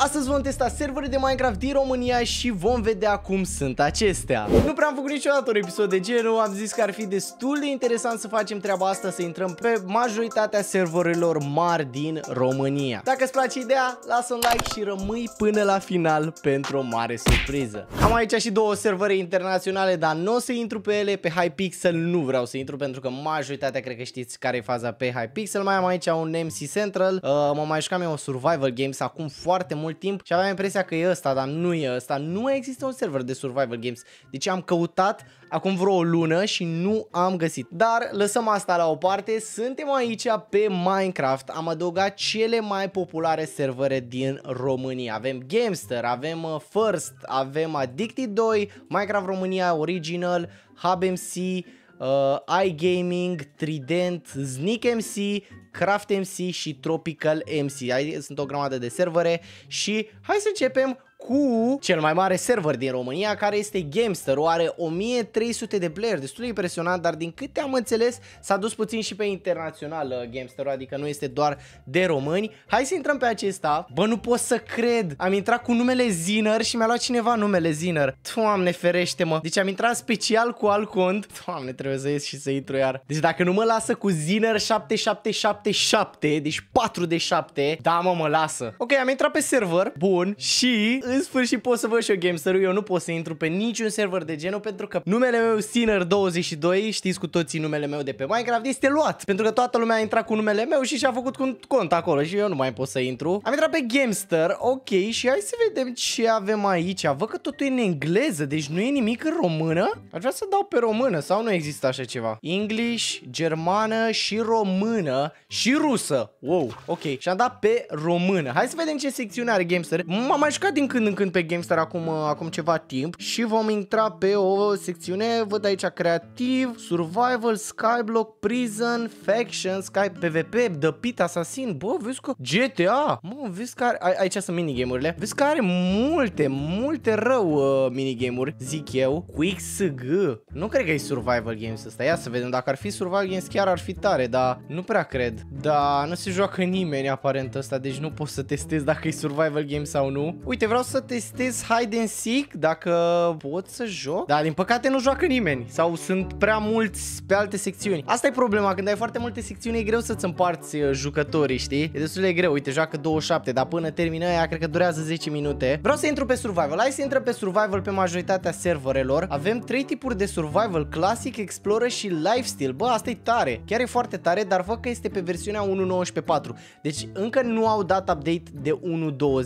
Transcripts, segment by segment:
Astăzi vom testa servere de Minecraft din România și vom vedea cum sunt acestea. Nu prea am făcut niciodată un episod de genul, am zis că ar fi destul de interesant să facem treaba asta, să intrăm pe majoritatea serverelor mari din România. Dacă îți place ideea, lasă un like și rămâi până la final pentru o mare surpriză. Am aici și două servere internaționale, dar nu o să intru pe ele, pe Hypixel nu vreau să intru pentru că majoritatea cred că știți care e faza pe Hypixel. Mai am aici un MC Central, uh, mă mai jucam eu un survival games acum foarte mult mult timp și aveam impresia că e ăsta, dar nu e ăsta. Nu există un server de survival games. Deci am căutat acum vreo o lună și nu am găsit. Dar lăsăm asta la o parte. Suntem aici pe Minecraft. Am adăugat cele mai populare servere din România. Avem Gamester, avem uh, First, avem Addicted 2, Minecraft România Original, HubMC, uh, iGaming, Trident, Sneak MC, Craft MC și Tropical MC. Aici sunt o grămadă de servere și hai să începem cu cel mai mare server din România, care este Gamester, o are 1300 de player, destul de impresionant, dar din câte am înțeles s-a dus puțin și pe internațional uh, Gamester, adică nu este doar de români. Hai să intrăm pe acesta. Bă, nu pot să cred. Am intrat cu numele Ziner și mi-a luat cineva numele Ziner. Doamne ferește mă. Deci am intrat special cu alt cont. Doamne, trebuie să ies și să intru iar. Deci dacă nu mă lasă cu Ziner 7777, deci 4 de 7, da mă, mă lasă. Ok, am intrat pe server, bun, și în sfârșit pot să văd și eu Gamester-ul, eu nu pot să intru pe niciun server de genul pentru că numele meu Sinner22, știți cu toții numele meu de pe Minecraft, este luat. Pentru că toată lumea a intrat cu numele meu și și-a făcut un cont acolo și eu nu mai pot să intru. Am intrat pe Gamester, ok, și hai să vedem ce avem aici. Vă că totul e în engleză, deci nu e nimic în română. Aș vrea să dau pe română sau nu există așa ceva. English, germană și română și rusă. Wow, ok. Și am dat pe română. Hai să vedem ce secțiune are Gamester. M-am mai jucat din când când în când pe GameStar acum, acum ceva timp și vom intra pe o secțiune, văd aici creativ, survival, skyblock, prison, faction, sky PvP, The Pit, assassin, bă, vezi că GTA, mă, vezi că are, aici sunt minigame-urile, vezi că are multe, multe rău uh, minigame-uri, zic eu, quick sg, nu cred că e survival games ăsta, ia să vedem, dacă ar fi survival games chiar ar fi tare, dar nu prea cred, dar nu se joacă nimeni aparent ăsta, deci nu pot să testez dacă e survival game sau nu, uite, vreau să testez hide and seek, dacă pot să joc. dar din păcate nu joacă nimeni sau sunt prea mulți pe alte secțiuni. Asta e problema, când ai foarte multe secțiuni e greu să-ți împarți uh, jucătorii, știi? E destul de greu, uite, joacă 27, dar până termină aia cred că durează 10 minute. Vreau să intru pe survival, hai să intră pe survival pe majoritatea serverelor. Avem trei tipuri de survival, classic, explorer și lifestyle. Bă, asta e tare, chiar e foarte tare, dar văd că este pe versiunea 1.19.4. Deci încă nu au dat update de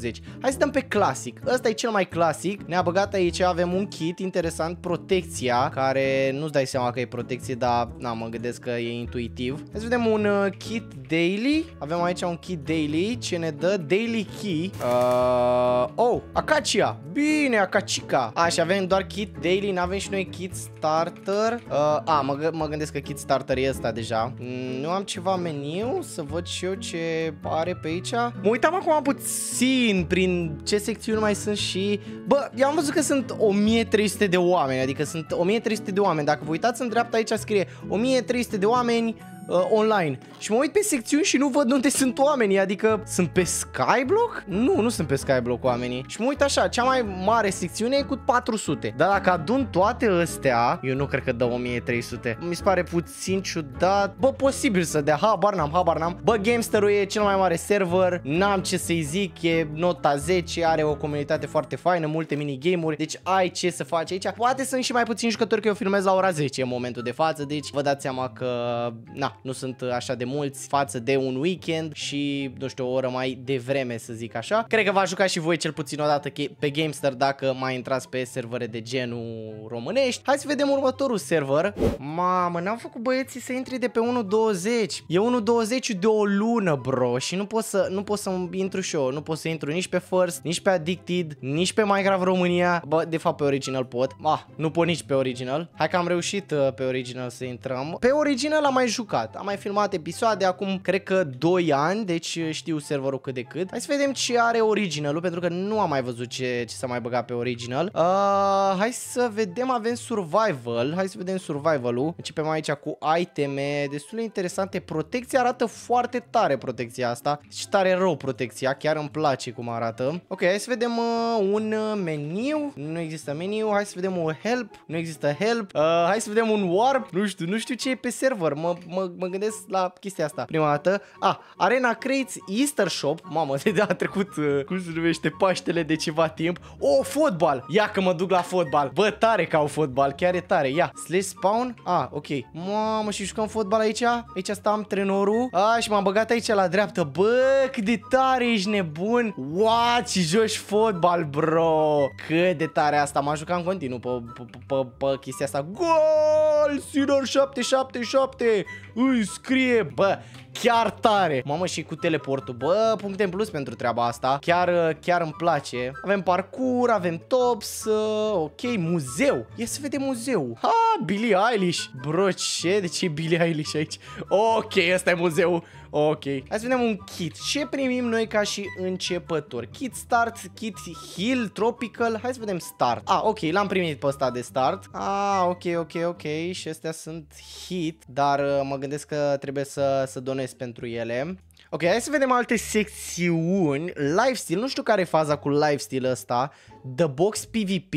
1.20. Hai să dăm pe classic clasic. Ăsta e cel mai clasic. Ne-a băgat aici, avem un kit interesant, protecția, care nu-ți dai seama că e protecție, dar na, mă gândesc că e intuitiv. Hai să vedem un uh, kit daily. Avem aici un kit daily ce ne dă daily key. Uh, oh, Acacia. Bine, Acacica. Așa avem doar kit daily, n-avem și noi kit starter. Uh, a, mă, mă gândesc că kit starter e ăsta deja. Mm, nu am ceva meniu, să văd și eu ce are pe aici. Mă uitam acum puțin prin ce secțiune mai sunt și... Bă, eu am văzut că sunt 1300 de oameni, adică sunt 1300 de oameni. Dacă vă uitați în dreapta aici scrie 1300 de oameni uh, online. Și mă uit pe secțiuni și nu văd unde sunt oamenii, adică sunt pe Skyblock? Nu, nu sunt pe Skyblock oamenii. Și mă uit așa, cea mai mare secțiune e cu 400. Dar dacă adun toate astea, eu nu cred că dă 1300. Mi se pare puțin ciudat. Bă, posibil să dea, habar n-am, habar n-am. Bă, gamester e cel mai mare server, n-am ce să-i zic, e nota 10, are o comunitate foarte faină, multe minigame-uri, deci ai ce să faci aici. Poate sunt și mai puțini jucători că eu filmez la ora 10 în momentul de față, deci vă dați seama că, na, nu sunt așa de mulți față de un weekend și, nu știu, o oră mai devreme să zic așa. Cred că v-a jucat și voi cel puțin o dată pe Gamester dacă mai intrați pe servere de genul românești. Hai să vedem următorul server. Mamă, n-am făcut băieții să intri de pe 1.20. E 1.20 de o lună, bro, și nu pot să nu pot să intru și eu, nu pot să intru nici pe First, nici pe Addicted, nici pe Minecraft România. Bă, de fapt pe Original pot. Ah, nu pot nici pe Original. Hai că am reușit uh, pe Original să intrăm. Pe Original am mai jucat jucat. Am mai filmat episoade acum, cred că 2 ani, deci uh, știu serverul cât de cât. Hai să vedem ce are originalul, pentru că nu am mai văzut ce, ce s-a mai băgat pe original. Uh, hai să vedem, avem survival. Hai să vedem survival-ul. Începem aici cu iteme destul de interesante. Protecția arată foarte tare protecția asta. Și tare rău protecția, chiar îmi place cum arată. Ok, hai să vedem uh, un uh, meniu. Nu există meniu. Hai să vedem un help. Nu există help. Uh, hai să vedem un warp. Nu știu, nu știu ce e pe server. Mă, mă mă gândesc la chestia asta prima dată. A, Arena Crates Easter Shop, mamă, de a trecut, uh, cum se numește, Paștele de ceva timp. O, fotbal! Ia că mă duc la fotbal. Bă, tare că au fotbal, chiar e tare. Ia, slash spawn? A, ok. Mamă, și jucăm fotbal aici? Aici am trenorul A, și m-am băgat aici la dreaptă. Bă, cât de tare ești nebun. What? Și joci fotbal, bro. Cât de tare asta. M-am jucat în continuu pe, pe, pe, pe chestia asta. Gol! Sinor 777! Ой, скреба! chiar tare. Mamă, și cu teleportul. Bă, puncte în plus pentru treaba asta. Chiar, chiar îmi place. Avem parcur, avem tops, uh, ok, muzeu. Ia să vedem muzeu. Ha, Billie Eilish. Bro, ce? De ce e Billie Eilish aici? Ok, asta e muzeu. Ok. Hai să vedem un kit. Ce primim noi ca și începători? Kit start, kit heal, tropical. Hai să vedem start. Ah, ok, l-am primit pe ăsta de start. Ah, ok, ok, ok. Și astea sunt hit, dar uh, mă gândesc că trebuie să, să donez mulțumesc pentru ele. Ok, hai să vedem alte secțiuni. Lifestyle, nu știu care e faza cu lifestyle ăsta. The Box PvP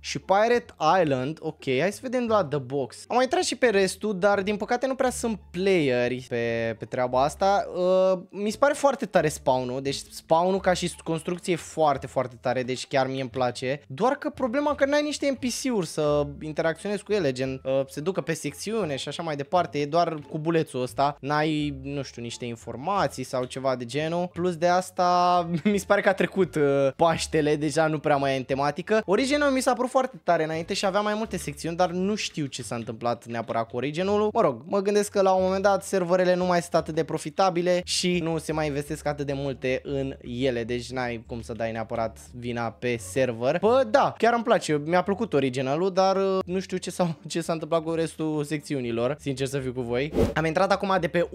și Pirate Island, ok, hai să vedem la The Box. Am mai intrat și pe restul, dar din păcate nu prea sunt playeri pe, pe treaba asta. Uh, mi se pare foarte tare spawn-ul, deci spawn-ul ca și construcție e foarte, foarte tare, deci chiar mie îmi place. Doar că problema că n-ai niște NPC-uri să interacționezi cu ele, gen uh, se ducă pe secțiune și așa mai departe, e doar cu bulețul ăsta. N-ai, nu știu, niște informații sau ceva de genul. Plus de asta, mi se pare că a trecut uh, Paștele, deja nu prea mai e în tematică. Original mi s-a apărut foarte tare înainte și avea mai multe secțiuni, dar nu știu ce s-a întâmplat neapărat cu Originul. Mă rog, mă gândesc că la un moment dat serverele nu mai sunt atât de profitabile și nu se mai investesc atât de multe în ele, deci n-ai cum să dai neapărat vina pe server. Bă, da, chiar îmi place, mi-a plăcut originalul, dar uh, nu știu ce s-a, ce s-a întâmplat cu restul secțiunilor, sincer să fiu cu voi. Am intrat acum de pe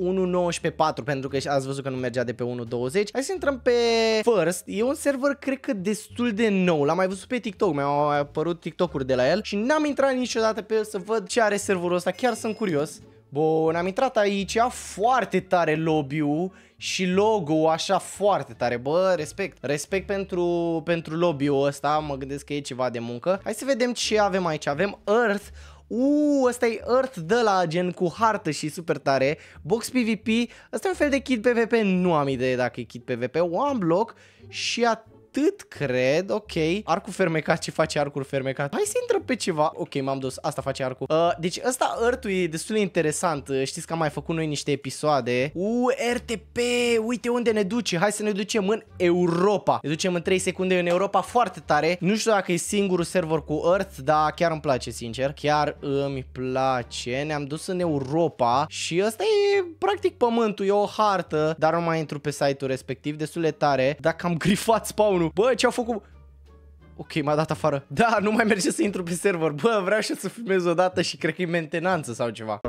1.19.4 pentru că ați văzut că nu mergea de pe 1.20. Hai să intrăm pe First, e un server cred că destul de nou, l-am mai văzut pe TikTok, mi-a apărut TikTok-uri de la el și n-am intrat niciodată pe el să văd ce are serverul ăsta, chiar sunt curios. Bun, am intrat aici, foarte tare lobby-ul și logo așa foarte tare, bă, respect, respect pentru, pentru lobby-ul ăsta, mă gândesc că e ceva de muncă. Hai să vedem ce avem aici, avem Earth, Uuu, ăsta e Earth de la gen cu hartă și super tare, box PvP, ăsta e un fel de kit PvP, nu am idee dacă e kit PvP, one block și a atât cred, ok. Arcul fermecat, ce face arcul fermecat? Hai să intră pe ceva. Ok, m-am dus, asta face arcul. Uh, deci ăsta Earth e destul de interesant. Uh, știți că am mai făcut noi niște episoade. U, RTP, uite unde ne duce. Hai să ne ducem în Europa. Ne ducem în 3 secunde în Europa foarte tare. Nu știu dacă e singurul server cu Earth, dar chiar îmi place, sincer. Chiar îmi place. Ne-am dus în Europa și ăsta e practic pământul, e o hartă, dar nu mai intru pe site-ul respectiv, destul de tare. Dacă am grifat spawn unul. Bă, ce-au făcut... Ok, m-a dat afară. Da, nu mai merge să intru pe server. Bă, vreau și să filmez dată și cred că e mentenanță sau ceva.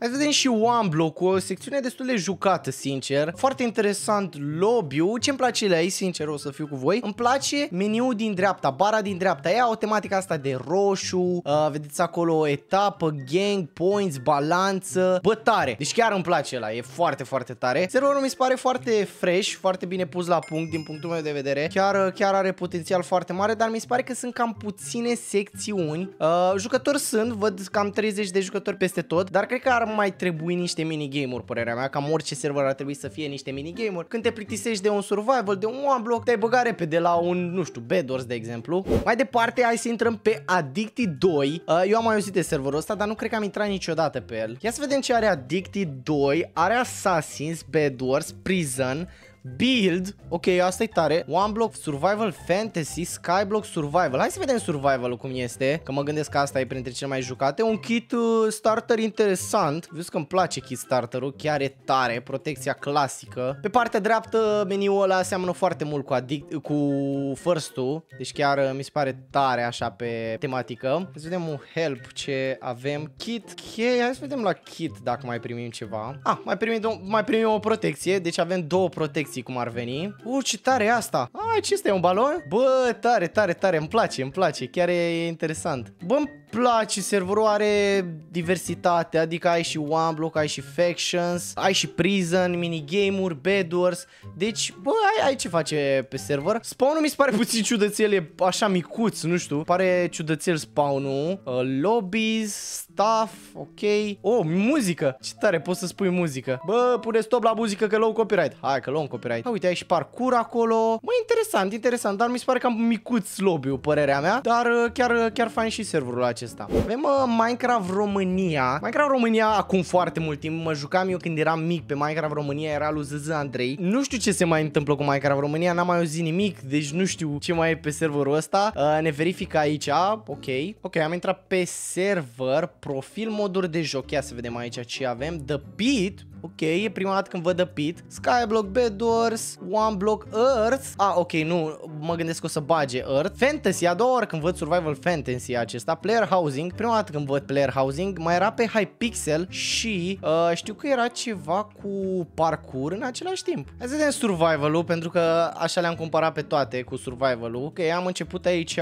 Hai să vedem și Block, o secțiune destul de jucată, sincer. Foarte interesant lobby-ul. ce îmi place la ei, sincer, o să fiu cu voi. Îmi place meniul din dreapta, bara din dreapta. Ea o tematică asta de roșu, uh, vedeți acolo etapă, gang, points, balanță, bătare. Deci chiar îmi place la e foarte, foarte tare. Serverul mi se pare foarte fresh, foarte bine pus la punct din punctul meu de vedere. Chiar, uh, chiar are potențial foarte mare, dar mi se pare că sunt cam puține secțiuni. Uh, jucători sunt, văd cam 30 de jucători peste tot, dar cred că ar mai trebui niște minigame-uri, părerea mea, cam orice server ar trebui să fie niște minigame-uri. Când te plictisești de un survival, de un one block, te-ai băgat repede la un, nu știu, Bedors, de exemplu. Mai departe, hai să intrăm pe Addicti 2. Uh, eu am mai auzit de serverul ăsta, dar nu cred că am intrat niciodată pe el. Ia să vedem ce are Addicti 2, are Assassins, Bedwars, Prison, Build, ok, asta e tare One Block Survival Fantasy Sky Block Survival Hai să vedem survival cum este Că mă gândesc că asta e printre cele mai jucate Un kit uh, starter interesant Vezi că îmi place kit starter-ul Chiar e tare, protecția clasică Pe partea dreaptă meniul ăla seamănă foarte mult cu, cu first-ul Deci chiar uh, mi se pare tare așa pe tematică Să vedem un help ce avem Kit, ok, hai să vedem la kit dacă mai primim ceva Ah, mai primim, mai primim o protecție Deci avem două protecții chestii cum ar veni. U, uh, ce tare e asta! A, ce este un balon? Bă, tare, tare, tare, îmi place, îmi place, chiar e, e interesant. Bă, place, serverul are diversitate, adică ai și one block, ai și factions, ai și prison, minigame-uri, bedwars, deci bă, ai, ai ce face pe server. Spawnul mi se pare puțin ciudățel, e așa micuț, nu știu, pare ciudățel spawnul. Uh, lobbies, staff, ok. Oh, muzică, ce tare, poți să spui muzică. Bă, pune stop la muzică că luăm copyright. Hai că luăm copyright. Ha, uite, ai și parcur acolo. Mă, interesant, interesant, dar mi se pare cam micuț lobby-ul, părerea mea, dar uh, chiar, uh, chiar fain și serverul ăla acesta. Avem uh, Minecraft România. Minecraft România acum foarte mult timp. Mă jucam eu când eram mic pe Minecraft România, era lui ZZ Andrei. Nu știu ce se mai întâmplă cu Minecraft România, n-am mai auzit nimic, deci nu știu ce mai e pe serverul ăsta. Uh, ne verifică aici, ok. Ok, am intrat pe server, profil, moduri de joc. Ia să vedem aici ce avem. The Pit, ok, e prima dată când văd The Pit, Skyblock, Bedwars, One Block Earth, ah, ok, nu, mă gândesc că o să bage Earth, Fantasy, a doua oară când văd Survival Fantasy acesta, Player Housing, prima dată când văd Player Housing, mai era pe Hypixel și uh, știu că era ceva cu parkour în același timp. Hai să vedem Survival-ul, pentru că așa le-am comparat pe toate cu Survival-ul. Ok, am început aici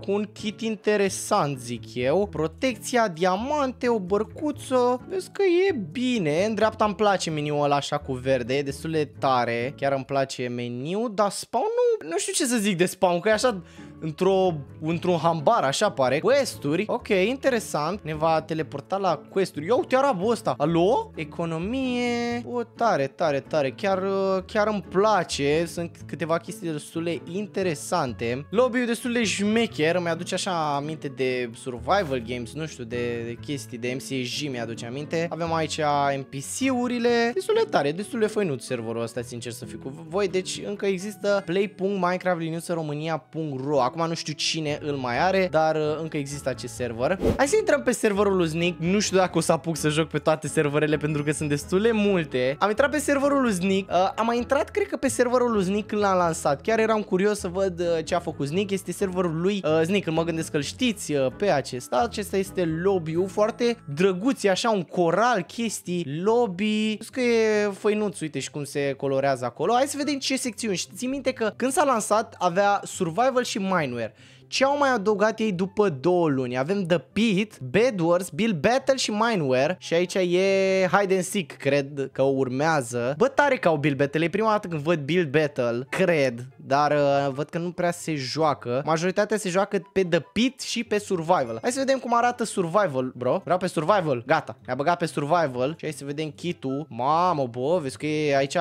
cu un kit interesant, zic eu, protecția, diamante, o bărcuță, vezi că e bine, în dreapta îmi place meniul ăla așa cu verde, e destul de tare, chiar îmi place meniul, dar spawn nu, nu știu ce să zic de spawn, că e așa într-o, într-un hambar, așa pare. Questuri, ok, interesant. Ne va teleporta la questuri. Ia uite arabul ăsta. Alo? Economie. O, tare, tare, tare. Chiar, chiar îmi place. Sunt câteva chestii destul de interesante. Lobby-ul destul de șmecher. Îmi aduce așa aminte de survival games, nu știu, de, de chestii de MCG mi-aduce aminte. Avem aici NPC-urile. Destul de tare, destul de făinut serverul ăsta, sincer să fiu cu voi. Deci încă există play.minecraftlinuțăromânia.ro Acum nu știu cine îl mai are, dar uh, încă există acest server. Hai să intrăm pe serverul lui Sneak. Nu știu dacă o să apuc să joc pe toate serverele pentru că sunt destule multe. Am intrat pe serverul lui Sneak. Uh, am mai intrat, cred că, pe serverul lui Sneak când l-am lansat. Chiar eram curios să văd uh, ce a făcut Sneak. Este serverul lui uh, Mă gândesc că-l știți uh, pe acesta. Acesta este lobby-ul foarte drăguț. E așa un coral, chestii, lobby. Știu că e făinuț, uite și cum se colorează acolo. Hai să vedem ce secțiuni. Țin minte că când s-a lansat avea survival și fine Ce au mai adăugat ei după două luni? Avem The Pit, Bedwars, Bill Battle și Mineware și aici e Hide and Seek, cred că o urmează. Bă, tare ca o Bill Battle, e prima dată când văd Bill Battle, cred, dar uh, văd că nu prea se joacă. Majoritatea se joacă pe The Pit și pe Survival. Hai să vedem cum arată Survival, bro. Vreau pe Survival, gata, mi-a băgat pe Survival și hai să vedem kit-ul. Mamă, bă, vezi că e aici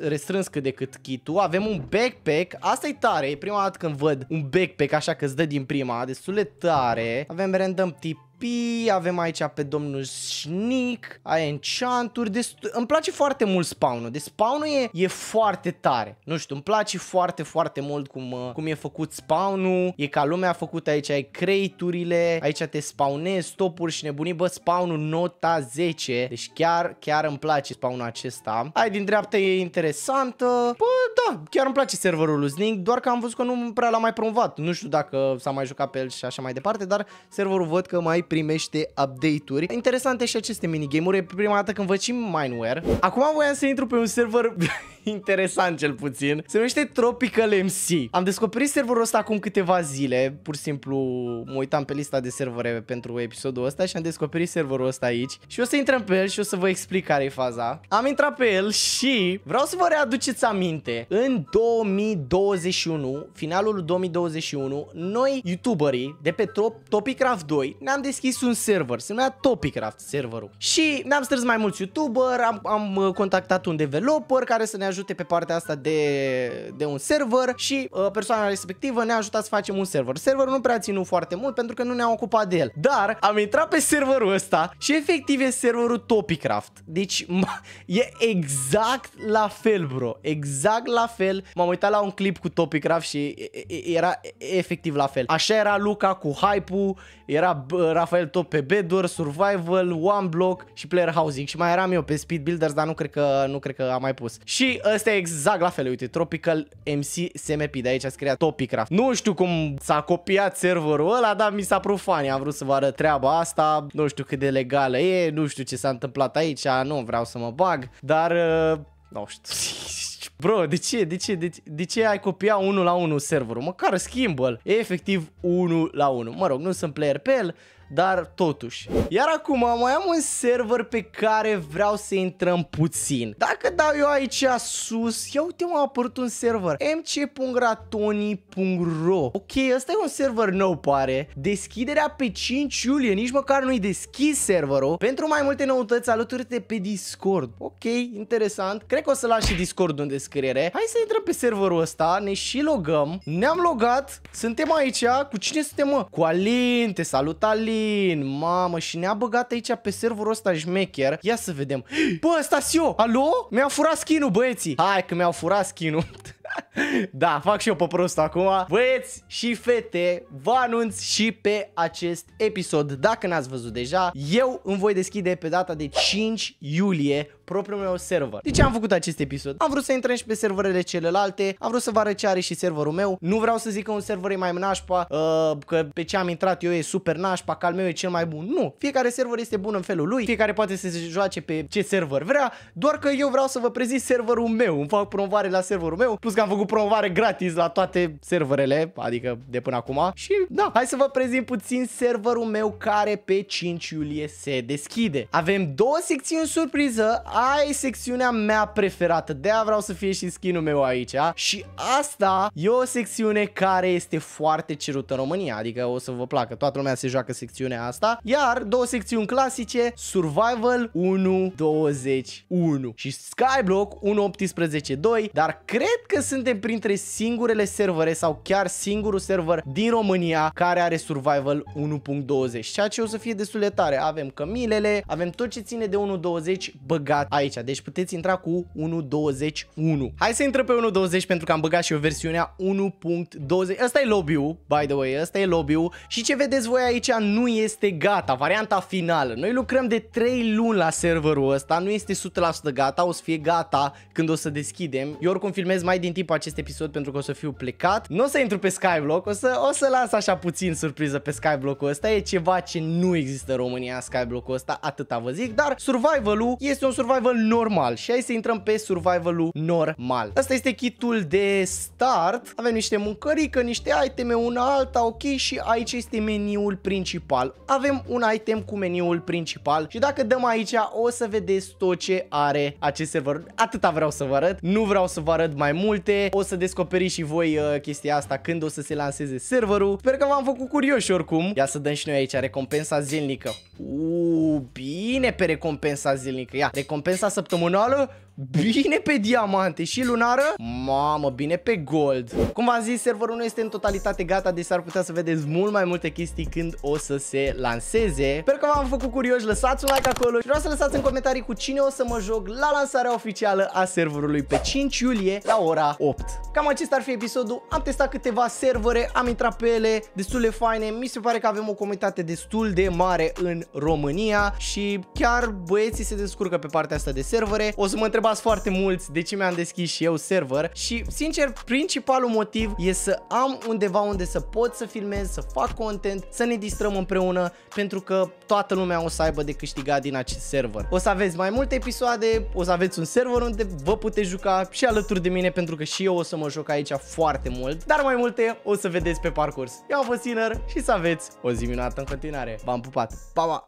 restrâns cât de cât kit-ul. Avem un backpack, asta e tare, e prima dată când văd un backpack așa dacă îți dă din prima, destul de tare. Avem random tip P, avem aici pe domnul Snick, ai enchanturi, destu- îmi place foarte mult spawn-ul, deci spawn e, e foarte tare, nu știu, îmi place foarte, foarte mult cum, uh, cum e făcut spawn-ul, e ca lumea a făcut aici, ai crate aici te spawnezi, topuri și nebunii, bă, spawn nota 10, deci chiar, chiar îmi place spawn-ul acesta, ai din dreapta e interesantă, bă, da, chiar îmi place serverul lui Snick, doar că am văzut că nu prea l-a mai promovat, nu știu dacă s-a mai jucat pe el și așa mai departe, dar serverul văd că mai primește update-uri. Interesante și aceste minigame-uri, e prima dată când văd și Mineware. Acum voiam să intru pe un server interesant cel puțin. Se numește Tropical MC. Am descoperit serverul ăsta acum câteva zile. Pur și simplu mă uitam pe lista de servere pentru episodul ăsta și am descoperit serverul ăsta aici. Și o să intrăm pe el și o să vă explic care e faza. Am intrat pe el și vreau să vă readuceți aminte. În 2021, finalul 2021, noi, youtuberii de pe Top Topicraft 2, ne-am deschis deschis un server, se numea Topicraft serverul. Și ne am strâns mai mulți YouTuber, am, am uh, contactat un developer care să ne ajute pe partea asta de, de un server și uh, persoana respectivă ne-a ajutat să facem un server. Serverul nu prea ținut foarte mult pentru că nu ne-am ocupat de el. Dar am intrat pe serverul ăsta și efectiv e serverul Topicraft. Deci e exact la fel, bro. Exact la fel. M-am uitat la un clip cu Topicraft și era efectiv la fel. Așa era Luca cu hype-ul, era, era Rafael top pe Bedor, Survival, One Block și Player Housing și mai eram eu pe Speed Builders, dar nu cred că, nu cred că am mai pus. Și ăsta e exact la fel, uite, Tropical MC SMP, de aici scria Topicraft. Nu știu cum s-a copiat serverul ăla, dar mi s-a părut am vrut să vă arăt treaba asta, nu știu cât de legală e, nu știu ce s-a întâmplat aici, nu vreau să mă bag, dar... Uh, nu știu. Bro, de ce, de ce, de ce, de ce ai copia 1 la 1 serverul? Măcar schimbă-l. E efectiv 1 la 1. Mă rog, nu sunt player pe el, dar totuși. Iar acum mai am un server pe care vreau să intrăm puțin. Dacă dau eu aici sus, ia uite m a apărut un server. mc.ratoni.ro Ok, ăsta e un server nou pare. Deschiderea pe 5 iulie, nici măcar nu-i deschis serverul. Pentru mai multe noutăți, alături-te pe Discord. Ok, interesant. Cred că o să las și Discord în descriere. Hai să intrăm pe serverul ăsta, ne și logăm. Ne-am logat, suntem aici. Cu cine suntem, mă? Cu Alin, te salut Alin. Cătălin, mamă, și ne-a băgat aici pe serverul ăsta șmecher. Ia să vedem. Bă, ăsta eu. Alo? Mi-au furat skin-ul, băieții. Hai că mi-au furat skin-ul. da, fac și eu pe prost acum. Băieți și fete, vă anunț și pe acest episod. Dacă n-ați văzut deja, eu îmi voi deschide pe data de 5 iulie propriul meu server. De ce am făcut acest episod? Am vrut să intrăm și pe serverele celelalte, am vrut să vă arăt ce are și serverul meu. Nu vreau să zic că un server e mai nașpa, uh, că pe ce am intrat eu e super nașpa, că al meu e cel mai bun. Nu, fiecare server este bun în felul lui, fiecare poate să se joace pe ce server vrea, doar că eu vreau să vă prezint serverul meu, îmi fac promovare la serverul meu, plus că am făcut promovare gratis la toate serverele, adică de până acum. Și da, hai să vă prezint puțin serverul meu care pe 5 iulie se deschide. Avem două secțiuni surpriză, aia e secțiunea mea preferată, de-aia vreau să fie și skin-ul meu aici și asta e o secțiune care este foarte cerută în România, adică o să vă placă, toată lumea se joacă secțiunea asta, iar două secțiuni clasice, Survival 1.21 și Skyblock 1.18.2, dar cred că suntem printre singurele servere sau chiar singurul server din România care are Survival 1.20, ceea ce o să fie destul de tare, avem cămilele, avem tot ce ține de 1.20 băgat aici. Deci puteți intra cu 1.21. Hai să intrăm pe 1.20 pentru că am băgat și eu versiunea 1.20. Asta e lobby-ul, by the way, asta e lobby-ul. Și ce vedeți voi aici nu este gata, varianta finală. Noi lucrăm de 3 luni la serverul ăsta, nu este 100% gata, o să fie gata când o să deschidem. Eu oricum filmez mai din timp acest episod pentru că o să fiu plecat. Nu o să intru pe Skyblock, o să, o să las așa puțin surpriză pe Skyblock-ul ăsta. E ceva ce nu există în România Skyblock-ul ăsta, atâta vă zic, dar survival-ul este un survival survival normal. Și hai să intrăm pe survivalul normal. Asta este kitul de start. Avem niște mâncărică, niște iteme, una alta, ok, și aici este meniul principal. Avem un item cu meniul principal și dacă dăm aici o să vedeți tot ce are acest server. Atâta vreau să vă arăt. Nu vreau să vă arăt mai multe. O să descoperiți și voi uh, chestia asta când o să se lanseze serverul. Sper că v-am făcut curioși oricum. Ia să dăm și noi aici recompensa zilnică. Uuu, bine pe recompensa zilnică. Ia, recompensa recompensa săptămânală Bine pe diamante și lunară? Mamă, bine pe gold. Cum v-am zis, serverul nu este în totalitate gata, deci s-ar putea să vedeți mult mai multe chestii când o să se lanseze. Sper că v-am făcut curioși, lăsați un like acolo și vreau să lăsați în comentarii cu cine o să mă joc la lansarea oficială a serverului pe 5 iulie la ora 8. Cam acesta ar fi episodul, am testat câteva servere, am intrat pe ele, destul de faine, mi se pare că avem o comunitate destul de mare în România și chiar băieții se descurcă pe partea asta de servere. O să mă întrebați întrebați foarte mulți de ce mi-am deschis și eu server și sincer principalul motiv e să am undeva unde să pot să filmez, să fac content, să ne distrăm împreună pentru că toată lumea o să aibă de câștigat din acest server. O să aveți mai multe episoade, o să aveți un server unde vă puteți juca și alături de mine pentru că și eu o să mă joc aici foarte mult, dar mai multe o să vedeți pe parcurs. Eu am fost Sinner și să aveți o zi minunată în continuare. V-am pupat! Pa, pa!